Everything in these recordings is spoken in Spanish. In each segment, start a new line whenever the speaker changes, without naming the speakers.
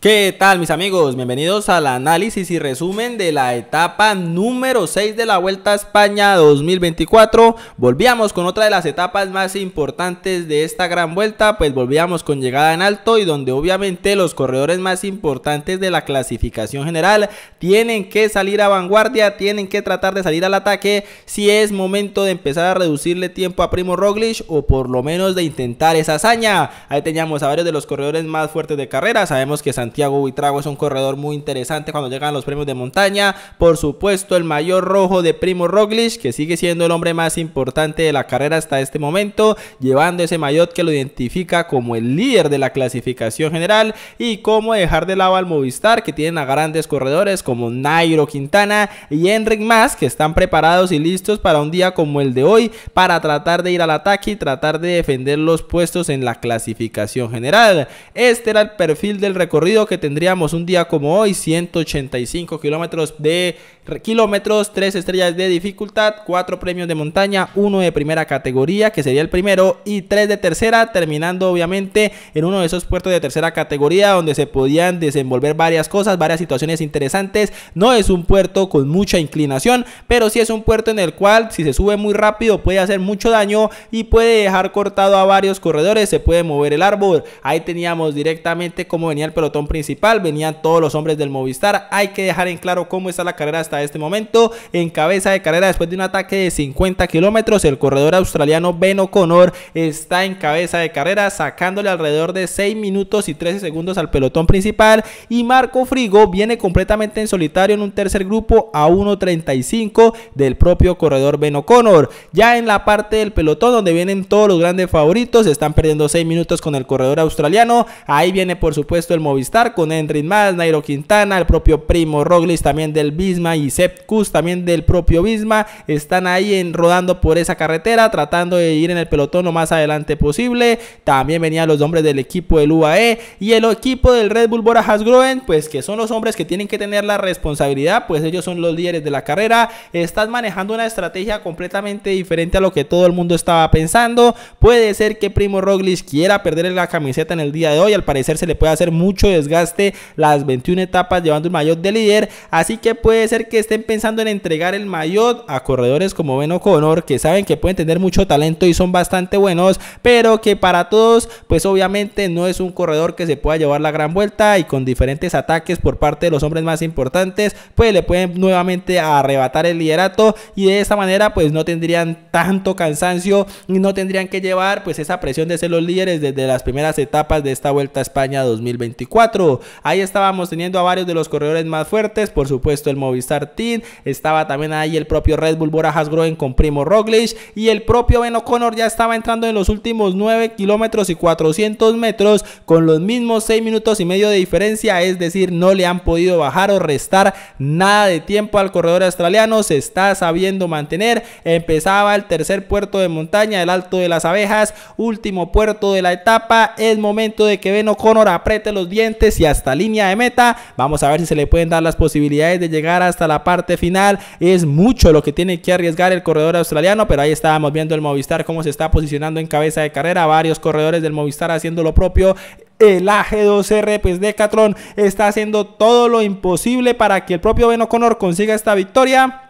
¿Qué tal mis amigos? Bienvenidos al análisis y resumen de la etapa número 6 de la Vuelta a España 2024. Volvíamos con otra de las etapas más importantes de esta gran vuelta, pues volvíamos con llegada en alto y donde obviamente los corredores más importantes de la clasificación general tienen que salir a vanguardia, tienen que tratar de salir al ataque si es momento de empezar a reducirle tiempo a Primo Roglic o por lo menos de intentar esa hazaña. Ahí teníamos a varios de los corredores más fuertes de carrera, sabemos que Santiago Santiago Buitrago es un corredor muy interesante cuando llegan los premios de montaña. Por supuesto, el mayor rojo de Primo Roglic, que sigue siendo el hombre más importante de la carrera hasta este momento, llevando ese maillot que lo identifica como el líder de la clasificación general y cómo dejar de lado al Movistar, que tienen a grandes corredores como Nairo Quintana y Enric Mas, que están preparados y listos para un día como el de hoy, para tratar de ir al ataque y tratar de defender los puestos en la clasificación general. Este era el perfil del recorrido que tendríamos un día como hoy, 185 kilómetros de kilómetros, 3 estrellas de dificultad, 4 premios de montaña, 1 de primera categoría, que sería el primero, y 3 de tercera, terminando obviamente en uno de esos puertos de tercera categoría donde se podían desenvolver varias cosas, varias situaciones interesantes. No es un puerto con mucha inclinación, pero sí es un puerto en el cual si se sube muy rápido puede hacer mucho daño y puede dejar cortado a varios corredores, se puede mover el árbol. Ahí teníamos directamente cómo venía el pelotón principal, venían todos los hombres del Movistar. Hay que dejar en claro cómo está la carrera hasta este momento en cabeza de carrera después de un ataque de 50 kilómetros. El corredor australiano Ben O'Connor está en cabeza de carrera sacándole alrededor de 6 minutos y 13 segundos al pelotón principal y Marco Frigo viene completamente en solitario en un tercer grupo a 1.35 del propio corredor Ben O'Connor. Ya en la parte del pelotón donde vienen todos los grandes favoritos, están perdiendo 6 minutos con el corredor australiano. Ahí viene por supuesto el Movistar con Henry Mas, Nairo Quintana, el propio Primo Roglic también del Bisma y Kuss, también del propio Visma, están ahí en, rodando por esa carretera, tratando de ir en el pelotón lo más adelante posible. También venían los hombres del equipo del UAE y el equipo del Red Bull Bora Hasgroen, pues que son los hombres que tienen que tener la responsabilidad, pues ellos son los líderes de la carrera. Están manejando una estrategia completamente diferente a lo que todo el mundo estaba pensando. Puede ser que Primo Roglic quiera perder la camiseta en el día de hoy, al parecer se le puede hacer mucho desgaste las 21 etapas llevando el mayor de líder, así que puede ser que estén pensando en entregar el maillot a corredores como Ben O'Connor, que saben que pueden tener mucho talento y son bastante buenos, pero que para todos, pues obviamente no es un corredor que se pueda llevar la gran vuelta y con diferentes ataques por parte de los hombres más importantes, pues le pueden nuevamente arrebatar el liderato y de esa manera pues no tendrían tanto cansancio y no tendrían que llevar pues esa presión de ser los líderes desde las primeras etapas de esta Vuelta a España 2024. Ahí estábamos teniendo a varios de los corredores más fuertes, por supuesto el Movistar estaba también ahí el propio Red Bull Borajas Groen con Primo Roglic y el propio Ben O'Connor ya estaba entrando en los últimos 9 kilómetros y 400 metros con los mismos 6 minutos y medio de diferencia, es decir, no le han podido bajar o restar nada de tiempo al corredor australiano, se está sabiendo mantener, empezaba el tercer puerto de montaña, el Alto de las Abejas, último puerto de la etapa, es momento de que Ben O'Connor apriete los dientes y hasta línea de meta, vamos a ver si se le pueden dar las posibilidades de llegar hasta la parte final. Es mucho lo que tiene que arriesgar el corredor australiano, pero ahí estábamos viendo el Movistar cómo se está posicionando en cabeza de carrera. Varios corredores del Movistar haciendo lo propio. El AG2R, pues Decathlon está haciendo todo lo imposible para que el propio Ben O'Connor consiga esta victoria.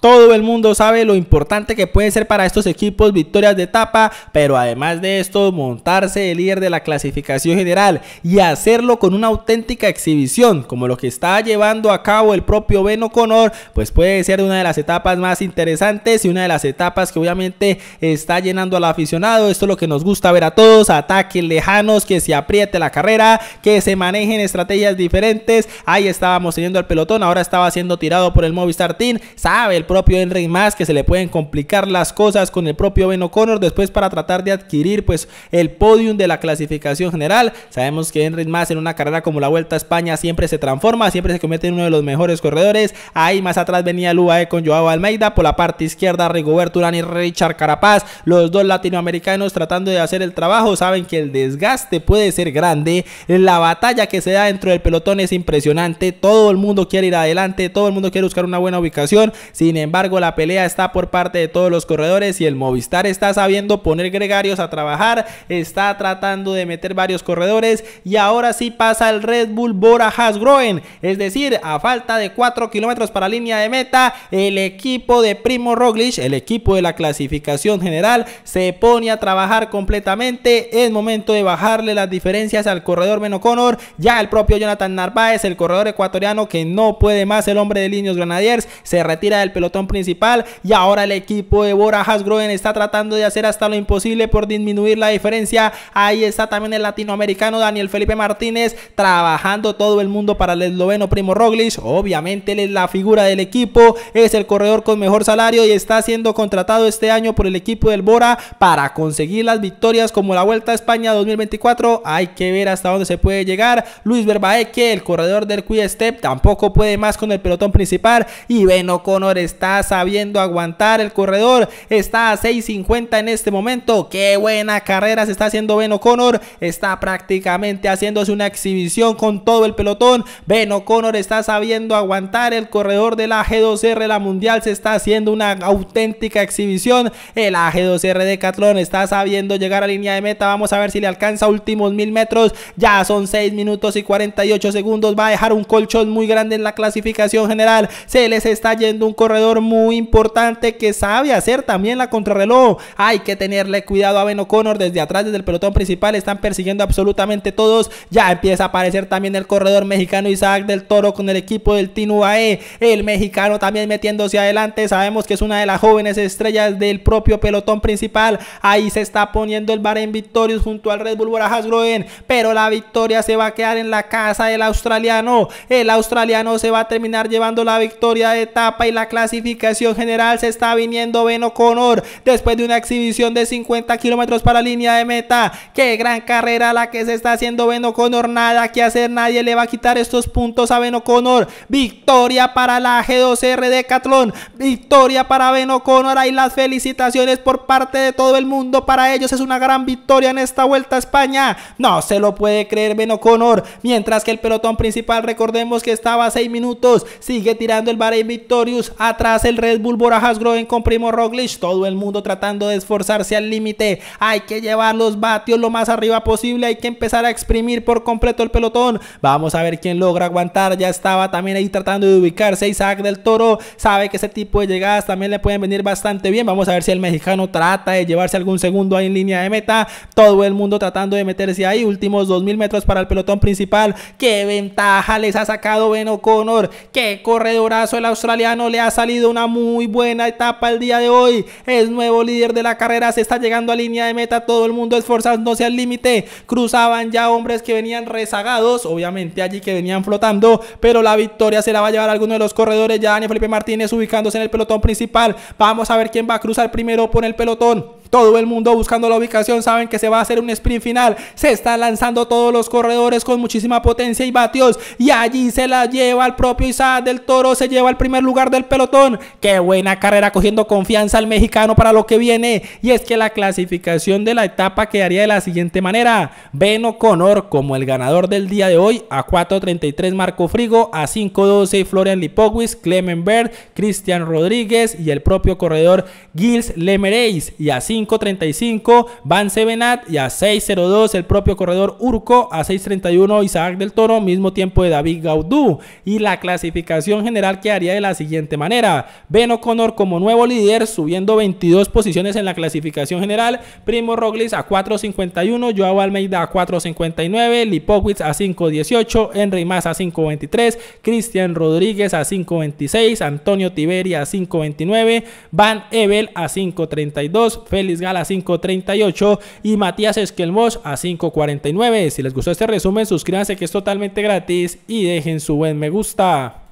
Todo el mundo sabe lo importante que puede ser para estos equipos victorias de etapa, pero además de esto, montarse el líder de la clasificación general y hacerlo con una auténtica exhibición, como lo que está llevando a cabo el propio Ben Conor, pues puede ser una de las etapas más interesantes y una de las etapas que obviamente está llenando al aficionado. Esto es lo que nos gusta ver a todos, ataques lejanos, que se apriete la carrera, que se manejen estrategias diferentes. Ahí estábamos teniendo al pelotón, ahora estaba siendo tirado por el Movistar Team, sabe el propio Henry más que se le pueden complicar las cosas con el propio Ben O'Connor después para tratar de adquirir pues el podium de la clasificación general. Sabemos que Henry más en una carrera como la Vuelta a España siempre se transforma, siempre se convierte en uno de los mejores corredores. Ahí más atrás venía UAE con Joao Almeida, por la parte izquierda Rigoberto Urán y Richard Carapaz, los dos latinoamericanos tratando de hacer el trabajo, saben que el desgaste puede ser grande, la batalla que se da dentro del pelotón es impresionante, todo el mundo quiere ir adelante, todo el mundo quiere buscar una buena ubicación. Sin embargo, la pelea está por parte de todos los corredores y el Movistar está sabiendo poner gregarios a trabajar, está tratando de meter varios corredores y ahora sí pasa el Red Bull Bora Hasgroen, es decir, a falta de 4 kilómetros para línea de meta, el equipo de Primo Roglic, el equipo de la clasificación general, se pone a trabajar completamente, es momento de bajarle las diferencias al corredor Connor. ya el propio Jonathan Narváez, el corredor ecuatoriano que no puede más el hombre de líneos Granadiers, se retira del pelotón principal y ahora el equipo de Bora Hasgroen está tratando de hacer hasta lo imposible por disminuir la diferencia. Ahí está también el latinoamericano Daniel Felipe Martínez trabajando todo el mundo para el esloveno Primo Roglic. Obviamente él es la figura del equipo, es el corredor con mejor salario y está siendo contratado este año por el equipo del Bora para conseguir las victorias como la Vuelta a España 2024. Hay que ver hasta dónde se puede llegar. Luis Berbaeque, el corredor del Quick Step, tampoco puede más con el pelotón principal y Beno O'Connor está sabiendo aguantar el corredor, está a 6.50 en este momento, qué buena carrera se está haciendo Ben O'Connor, está prácticamente haciéndose una exhibición con todo el pelotón, Ben O'Connor está sabiendo aguantar el corredor de la G2R, la mundial se está haciendo una auténtica exhibición, el AG2R de Catlón está sabiendo llegar a línea de meta, vamos a ver si le alcanza últimos mil metros, ya son 6 minutos y 48 segundos, va a dejar un colchón muy grande en la clasificación general, se les está yendo un corredor corredor muy importante que sabe hacer también la contrarreloj. Hay que tenerle cuidado a Ben O'Connor desde atrás, desde el pelotón principal. Están persiguiendo absolutamente todos. Ya empieza a aparecer también el corredor mexicano Isaac del Toro con el equipo del Tinuae. El mexicano también metiéndose adelante. Sabemos que es una de las jóvenes estrellas del propio pelotón principal. Ahí se está poniendo el bar en Victorious junto al Red Bull Barajas Groen. Pero la victoria se va a quedar en la casa del australiano. El australiano se va a terminar llevando la victoria de etapa y la clasificación general se está viniendo Beno O'Connor después de una exhibición de 50 kilómetros para línea de meta. Qué gran carrera la que se está haciendo Beno O'Connor. Nada que hacer, nadie le va a quitar estos puntos a Beno O'Connor. Victoria para la G2R de Catlón. Victoria para Beno O'Connor. Ahí las felicitaciones por parte de todo el mundo. Para ellos es una gran victoria en esta vuelta a España. No se lo puede creer Beno O'Connor. Mientras que el pelotón principal, recordemos que estaba a 6 minutos. Sigue tirando el Bahrein Victorious Atrás el Red Bull Borajas Groen con Primo Roglic. Todo el mundo tratando de esforzarse al límite. Hay que llevar los vatios lo más arriba posible. Hay que empezar a exprimir por completo el pelotón. Vamos a ver quién logra aguantar. Ya estaba también ahí tratando de ubicarse. Isaac del Toro sabe que ese tipo de llegadas también le pueden venir bastante bien. Vamos a ver si el mexicano trata de llevarse algún segundo ahí en línea de meta. Todo el mundo tratando de meterse ahí. Últimos 2.000 metros para el pelotón principal. ¡Qué ventaja les ha sacado Ben O'Connor! ¡Qué corredorazo el australiano le ha salido una muy buena etapa el día de hoy. Es nuevo líder de la carrera, se está llegando a línea de meta, todo el mundo esforzándose al límite. Cruzaban ya hombres que venían rezagados, obviamente allí que venían flotando, pero la victoria se la va a llevar alguno de los corredores. Ya Daniel Felipe Martínez ubicándose en el pelotón principal. Vamos a ver quién va a cruzar primero por el pelotón. Todo el mundo buscando la ubicación saben que se va a hacer un sprint final. Se están lanzando todos los corredores con muchísima potencia y vatios, Y allí se la lleva el propio Isaac del Toro. Se lleva el primer lugar del pelotón. Qué buena carrera cogiendo confianza al mexicano para lo que viene. Y es que la clasificación de la etapa quedaría de la siguiente manera. Beno Connor como el ganador del día de hoy. A 4.33 Marco Frigo. A 5.12 Florian Lipowicz. Clement Bird. Cristian Rodríguez. Y el propio corredor Gilles Lemereis. Y a 5 5.35 Van Sevenat y a 6.02 el propio corredor Urco, a 6.31 Isaac del Toro, mismo tiempo de David Gaudú. Y la clasificación general quedaría de la siguiente manera. Ben O'Connor como nuevo líder, subiendo 22 posiciones en la clasificación general. Primo Roglic a 4.51, Joao Almeida a 4.59, Lipowitz a 5.18, Henry Mas a 5.23, Cristian Rodríguez a 5.26, Antonio Tiberi a 5.29, Van Ebel a 5.32, Félix Gala a 5.38 y Matías Esquelmos a 5.49. Si les gustó este resumen, suscríbanse que es totalmente gratis y dejen su buen me gusta.